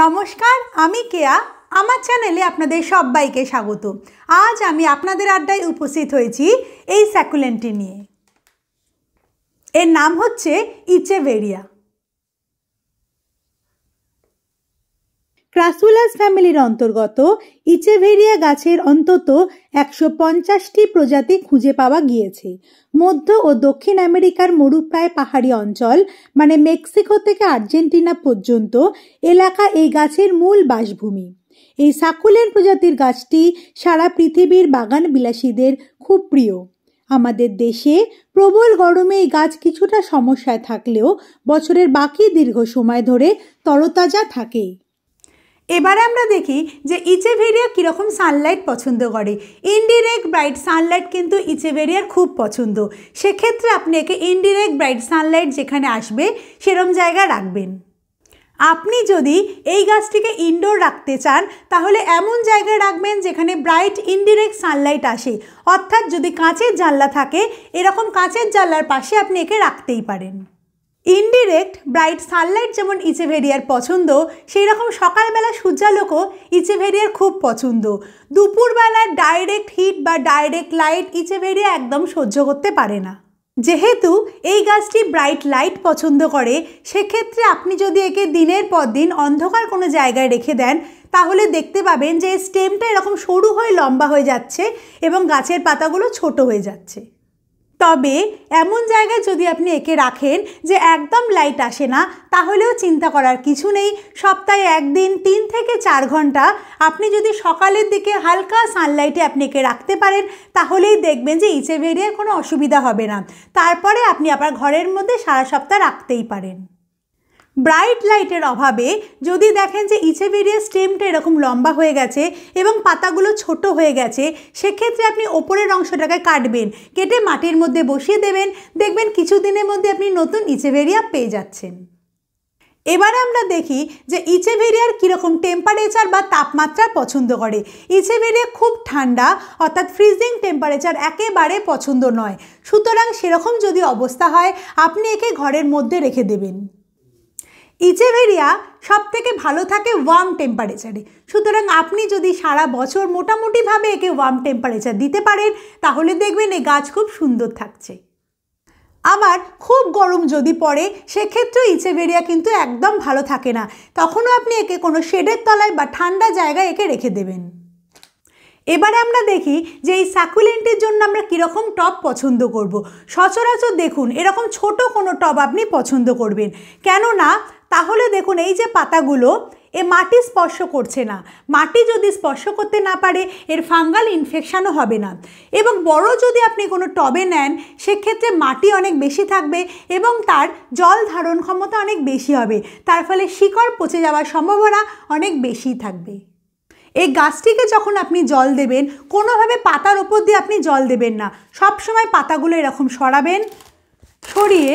নমস্কার আমি কেয়া আমার চ্যানেলে আপনাদের সবাইকে স্বাগত আজ আমি আপনাদের আড্ডায় উপস্থিত হয়েছি এই স্যাকুলেন্টটি নিয়ে এর নাম হচ্ছে ইচেভেরিয়া ক্রাসুলাস ফ্যামিলির অন্তর্গত ইচেভেরিয়া গাছের অন্তত একশো পঞ্চাশটি প্রজাতি খুঁজে পাওয়া গিয়েছে মধ্য ও দক্ষিণ আমেরিকার মরুপ্রায় পাহাড়ি অঞ্চল মানে মেক্সিকো থেকে আর্জেন্টিনা পর্যন্ত এলাকা এই গাছের মূল বাসভূমি এই সাকুলেন প্রজাতির গাছটি সারা পৃথিবীর বাগান বিলাসীদের খুব প্রিয় আমাদের দেশে প্রবল গরমে এই গাছ কিছুটা সমস্যায় থাকলেও বছরের বাকি দীর্ঘ সময় ধরে তরতাজা থাকে এবারে আমরা দেখি যে ইচেভেরিয়া কীরকম সানলাইট পছন্দ করে ইনডিরেক্ট ব্রাইট সানলাইট কিন্তু ইচেভেরিয়ার খুব পছন্দ সেক্ষেত্রে আপনি একে ইনডিরেক্ট ব্রাইট সানলাইট যেখানে আসবে সেরম জায়গা রাখবেন আপনি যদি এই গাছটিকে ইনডোর রাখতে চান তাহলে এমন জায়গায় রাখবেন যেখানে ব্রাইট ইনডিরেক্ট সানলাইট আসে অর্থাৎ যদি কাঁচের জানলা থাকে এরকম কাঁচের জানলার পাশে আপনি একে রাখতেই পারেন ইনডিরেক্ট ব্রাইট সানলাইট যেমন ইচেভেরিয়ার পছন্দ সেই রকম সকালবেলা সূর্যালোকও ইচেভেরিয়ার খুব পছন্দ দুপুরবেলা ডাইরেক্ট হিট বা ডাইরেক্ট লাইট ইচেভেরিয়া একদম সহ্য করতে পারে না যেহেতু এই গাছটি ব্রাইট লাইট পছন্দ করে সেক্ষেত্রে আপনি যদি একে দিনের পর দিন অন্ধকার কোনো জায়গায় রেখে দেন তাহলে দেখতে পাবেন যে স্টেমটা এরকম সরু হয়ে লম্বা হয়ে যাচ্ছে এবং গাছের পাতাগুলো ছোট হয়ে যাচ্ছে তবে এমন জায়গায় যদি আপনি একে রাখেন যে একদম লাইট আসে না তাহলেও চিন্তা করার কিছু নেই সপ্তাহে একদিন তিন থেকে চার ঘন্টা আপনি যদি সকালের দিকে হালকা সানলাইটে আপনি একে রাখতে পারেন তাহলেই দেখবেন যে ইচে ভেরিয়ার কোনো অসুবিধা হবে না তারপরে আপনি আপনার ঘরের মধ্যে সারা সপ্তাহ রাখতেই পারেন ব্রাইট লাইটের অভাবে যদি দেখেন যে ইচেভেরিয়া স্টেমটা এরকম লম্বা হয়ে গেছে এবং পাতাগুলো ছোট হয়ে গেছে সেক্ষেত্রে আপনি ওপরের অংশটাকে কাটবেন কেটে মাটির মধ্যে বসিয়ে দেবেন দেখবেন কিছুদিনের মধ্যে আপনি নতুন ইচেভেরিয়া পেয়ে যাচ্ছেন এবারে আমরা দেখি যে ইচেভেরিয়ার কীরকম টেম্পারেচার বা তাপমাত্রা পছন্দ করে ইচেভেরিয়া খুব ঠান্ডা অর্থাৎ ফ্রিজিং টেম্পারেচার একেবারে পছন্দ নয় সুতরাং সেরকম যদি অবস্থা হয় আপনি একে ঘরের মধ্যে রেখে দেবেন ইচেভেরিয়া সব থেকে ভালো থাকে ওয়ার্ম টেম্পারেচারে সুতরাং আপনি যদি সারা বছর মোটামুটিভাবে একে ওয়ার্ম টেম্পারেচার দিতে পারেন তাহলে দেখবেন এই গাছ খুব সুন্দর থাকছে আবার খুব গরম যদি পড়ে সেক্ষেত্রেও ইচেভেরিয়া কিন্তু একদম ভালো থাকে না তখনও আপনি একে কোনো শেডের তলায় বা ঠান্ডা জায়গায় একে রেখে দেবেন এবারে আমরা দেখি যে এই সাকুলেন্টের জন্য আমরা কীরকম টব পছন্দ করব। সচরাচর দেখুন এরকম ছোট কোনো টব আপনি পছন্দ করবেন কেননা তাহলে দেখুন এই যে পাতাগুলো এ মাটি স্পর্শ করছে না মাটি যদি স্পর্শ করতে না পারে এর ফাঙ্গাল ইনফেকশানও হবে না এবং বড় যদি আপনি কোনো টবে নেন সেক্ষেত্রে মাটি অনেক বেশি থাকবে এবং তার জল ধারণ ক্ষমতা অনেক বেশি হবে তার ফলে শিকড় পচে যাওয়ার সম্ভাবনা অনেক বেশি থাকবে এই গাছটিকে যখন আপনি জল দেবেন কোনোভাবে পাতার ওপর দিয়ে আপনি জল দেবেন না সব সময় পাতাগুলো এরকম সরাবেন সরিয়ে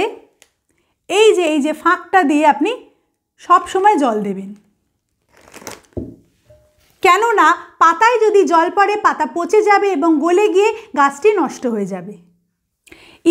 এই যে এই যে ফাঁকটা দিয়ে আপনি সব সময় জল দেবেন কেননা পাতায় যদি জল পড়ে পাতা পচে যাবে এবং গলে গিয়ে গাছটি নষ্ট হয়ে যাবে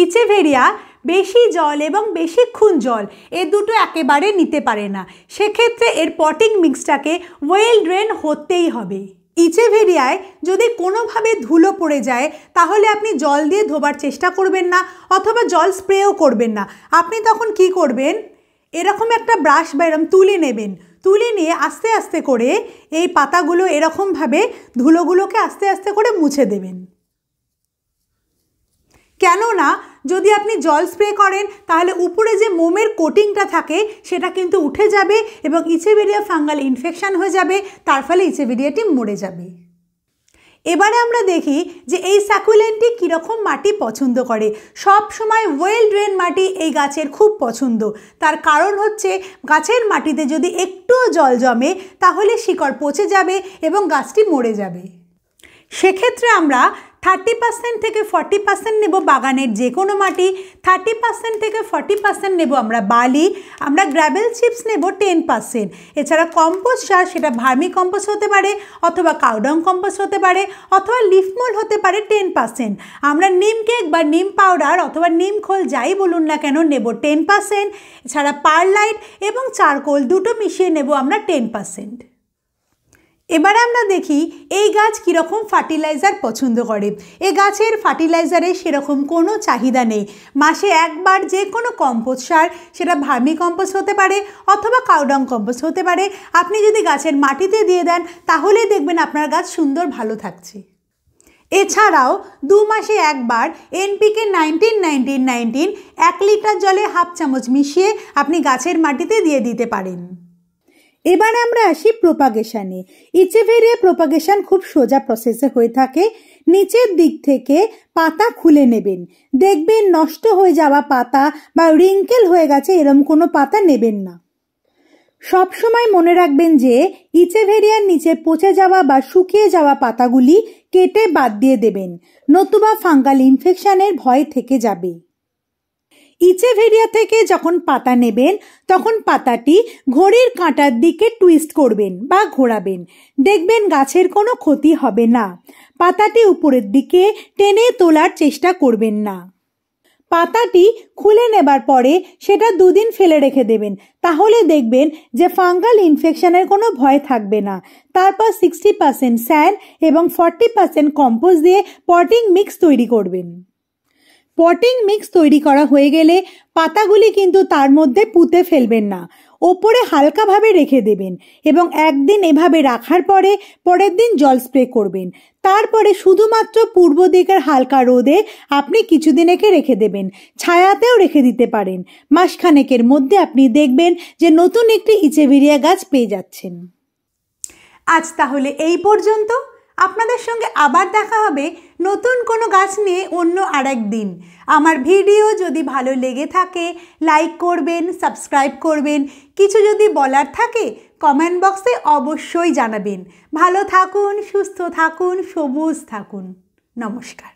ইচেভেরিয়া বেশি জল এবং বেশিক্ষণ জল এ দুটো একেবারে নিতে পারে না সেক্ষেত্রে এর পটিং মিক্সটাকে ওয়েল ড্রেন হতেই হবে ইচেভেরিয়ায় যদি কোনোভাবে ধুলো পড়ে যায় তাহলে আপনি জল দিয়ে ধোবার চেষ্টা করবেন না অথবা জল স্প্রেও করবেন না আপনি তখন কি করবেন এরকম একটা ব্রাশ বা এরকম তুলে নেবেন তুলে নিয়ে আস্তে আস্তে করে এই পাতাগুলো এরকমভাবে ধুলোগুলোকে আস্তে আস্তে করে মুছে দেবেন কেননা যদি আপনি জল স্প্রে করেন তাহলে উপরে যে মোমের কোটিংটা থাকে সেটা কিন্তু উঠে যাবে এবং ইচেবেরিয়া ফাঙ্গাল ইনফেকশান হয়ে যাবে তার ফলে ইচেবেরিয়াটি মরে যাবে এবারে আমরা দেখি যে এই স্যাকুলেন্টটি কীরকম মাটি পছন্দ করে সব সময় ওয়েল ড্রেন মাটি এই গাছের খুব পছন্দ তার কারণ হচ্ছে গাছের মাটিতে যদি একটুও জল জমে তাহলে শিকড় পচে যাবে এবং গাছটি মরে যাবে সেক্ষেত্রে আমরা থার্টি পার্সেন্ট থেকে ফর্টি পার্সেন্ট নেব বাগানের যে কোনো মাটি থার্টি পার্সেন্ট থেকে ফর্টি পার্সেন্ট নেব আমরা বালি আমরা গ্র্যাভেল চিপস নেব টেন পার্সেন্ট এছাড়া কম্পোস্ট সার সেটা ভার্মি কম্পোস্ট হতে পারে অথবা কাউডং কম্পোস্ট হতে পারে অথবা লিফমোল হতে পারে টেন পার্সেন্ট আমরা নিম কেক বা নিম পাউডার অথবা নিম খোল যাই বলুন না কেন নেব টেন পার্সেন্ট এছাড়া পার্লাইট এবং চারকোল দুটো মিশিয়ে নেব আমরা টেন পার্সেন্ট এবার আমরা দেখি এই গাছ কীরকম ফার্টিলাইজার পছন্দ করে এ গাছের ফার্টিলাইজারে সেরকম কোনো চাহিদা নেই মাসে একবার যে কোনো কম্পোস্ট সার সেটা ভার্মি কম্পোস্ট হতে পারে অথবা কাউডং কম্পোস্ট হতে পারে আপনি যদি গাছের মাটিতে দিয়ে দেন তাহলে দেখবেন আপনার গাছ সুন্দর ভালো থাকছে এছাড়াও দু মাসে একবার এনপিকে নাইনটিন নাইনটিন নাইনটিন এক লিটার জলে হাফ চামচ মিশিয়ে আপনি গাছের মাটিতে দিয়ে দিতে পারেন এবার আমরা আসি প্রোপাগেশানে ইচেভেরিয়া প্রোপাগেশান খুব সোজা প্রসেসে হয়ে থাকে নিচের দিক থেকে পাতা খুলে নেবেন দেখবেন নষ্ট হয়ে যাওয়া পাতা বা রিঙ্কেল হয়ে গেছে এরম কোনো পাতা নেবেন না সব সময় মনে রাখবেন যে ইচেভেরিয়ার নিচে পচে যাওয়া বা শুকিয়ে যাওয়া পাতাগুলি কেটে বাদ দিয়ে দেবেন নতুবা ফাঙ্গাল ইনফেকশনের ভয় থেকে যাবে ইচেভেরিয়া থেকে যখন পাতা নেবেন তখন পাতাটি ঘড়ির কাঁটার দিকে টুইস্ট করবেন বা ঘোরাবেন দেখবেন গাছের কোনো ক্ষতি হবে না পাতাটি উপরের দিকে টেনে তোলার চেষ্টা করবেন না পাতাটি খুলে নেবার পরে সেটা দুদিন ফেলে রেখে দেবেন তাহলে দেখবেন যে ফাঙ্গাল ইনফেকশনের কোনো ভয় থাকবে না তারপর সিক্সটি পার্সেন্ট স্যান এবং ফর্টি পার্সেন্ট কম্পোজ দিয়ে পটিং মিক্স তৈরি করবেন পটিং মিক্স তৈরি করা হয়ে গেলে পাতাগুলি কিন্তু তার মধ্যে পুঁতে ফেলবেন না ওপরে হালকাভাবে রেখে দেবেন এবং একদিন এভাবে রাখার পরে পরের দিন জল স্প্রে করবেন তারপরে শুধুমাত্র পূর্ব দিকের হালকা রোদে আপনি কিছুদিন একে রেখে দেবেন ছায়াতেও রেখে দিতে পারেন মাসখানেকের মধ্যে আপনি দেখবেন যে নতুন একটি ইচেভিরিয়া গাছ পেয়ে যাচ্ছেন আজ তাহলে এই পর্যন্ত আপনাদের সঙ্গে আবার দেখা হবে নতুন কোনো গাছ নিয়ে অন্য আরেক দিন আমার ভিডিও যদি ভালো লেগে থাকে লাইক করবেন সাবস্ক্রাইব করবেন কিছু যদি বলার থাকে কমেন্ট বক্সে অবশ্যই জানাবেন ভালো থাকুন সুস্থ থাকুন সবুজ থাকুন নমস্কার